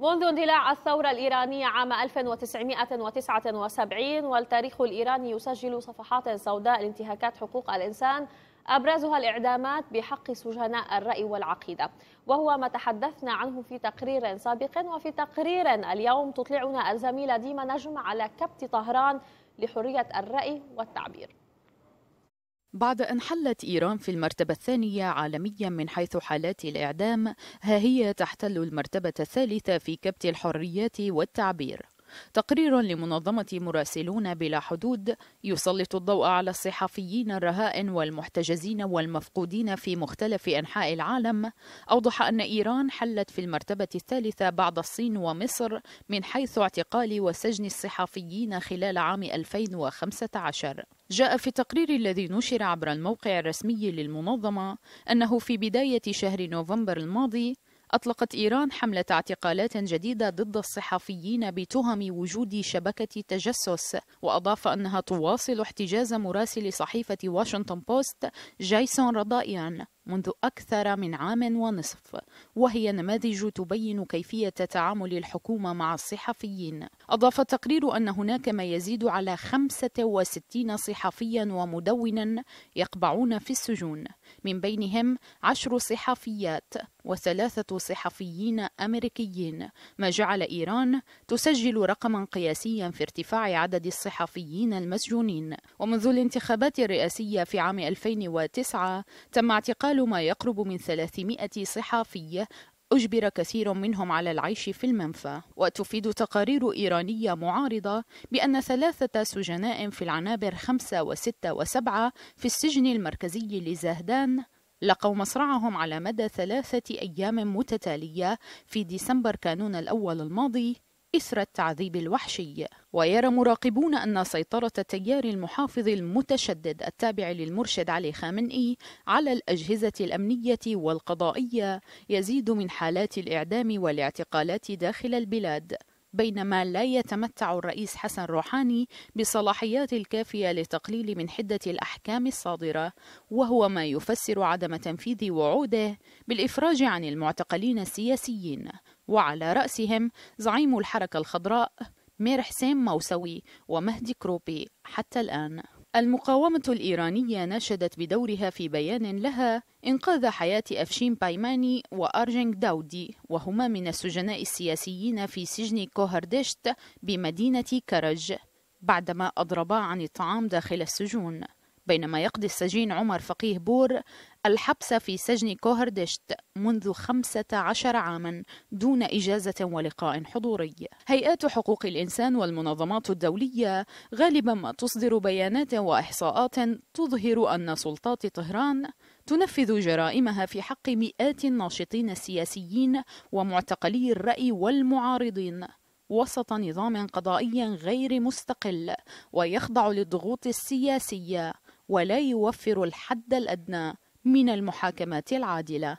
منذ اندلاع الثورة الإيرانية عام 1979 والتاريخ الإيراني يسجل صفحات سوداء لانتهاكات حقوق الإنسان أبرزها الإعدامات بحق سجناء الرأي والعقيدة وهو ما تحدثنا عنه في تقرير سابق وفي تقرير اليوم تطلعنا الزميلة ديما نجم على كبت طهران لحرية الرأي والتعبير بعد أن حلت إيران في المرتبة الثانية عالميا من حيث حالات الإعدام ها هي تحتل المرتبة الثالثة في كبت الحريات والتعبير تقرير لمنظمة مراسلون بلا حدود يسلط الضوء على الصحفيين الرهائن والمحتجزين والمفقودين في مختلف أنحاء العالم أوضح أن إيران حلت في المرتبة الثالثة بعد الصين ومصر من حيث اعتقال وسجن الصحفيين خلال عام 2015 جاء في التقرير الذي نشر عبر الموقع الرسمي للمنظمة أنه في بداية شهر نوفمبر الماضي أطلقت إيران حملة اعتقالات جديدة ضد الصحفيين بتهم وجود شبكة تجسس وأضاف أنها تواصل احتجاز مراسل صحيفة واشنطن بوست جايسون رضائيان منذ أكثر من عام ونصف وهي نماذج تبين كيفية تعامل الحكومة مع الصحفيين أضاف التقرير أن هناك ما يزيد على 65 صحفيا ومدونا يقبعون في السجون من بينهم عشر صحفيات وثلاثة صحفيين أمريكيين ما جعل إيران تسجل رقما قياسيا في ارتفاع عدد الصحفيين المسجونين ومنذ الانتخابات الرئاسية في عام 2009 تم اعتقال يقال ما يقرب من 300 صحافية أجبر كثير منهم على العيش في المنفى وتفيد تقارير إيرانية معارضة بأن ثلاثة سجناء في العنابر خمسة وستة وسبعة في السجن المركزي لزهدان لقوا مصرعهم على مدى ثلاثة أيام متتالية في ديسمبر كانون الأول الماضي إثر التعذيب الوحشي ويرى مراقبون أن سيطرة التيار المحافظ المتشدد التابع للمرشد علي خامنئي على الأجهزة الأمنية والقضائية يزيد من حالات الإعدام والاعتقالات داخل البلاد بينما لا يتمتع الرئيس حسن روحاني بالصلاحيات الكافية لتقليل من حدة الأحكام الصادرة وهو ما يفسر عدم تنفيذ وعوده بالإفراج عن المعتقلين السياسيين وعلى رأسهم زعيم الحركة الخضراء مير حسين موسوي ومهدي كروبي حتى الآن المقاومة الإيرانية ناشدت بدورها في بيان لها إنقاذ حياة أفشين بايماني وأرجنج داودي وهما من السجناء السياسيين في سجن كوهردشت بمدينة كرج بعدما أضربا عن الطعام داخل السجون بينما يقضي السجين عمر فقيه بور الحبس في سجن كوهردشت منذ 15 عاما دون إجازة ولقاء حضوري هيئات حقوق الإنسان والمنظمات الدولية غالبا ما تصدر بيانات وإحصاءات تظهر أن سلطات طهران تنفذ جرائمها في حق مئات الناشطين السياسيين ومعتقلي الرأي والمعارضين وسط نظام قضائي غير مستقل ويخضع للضغوط السياسيه ولا يوفر الحد الأدنى من المحاكمات العادلة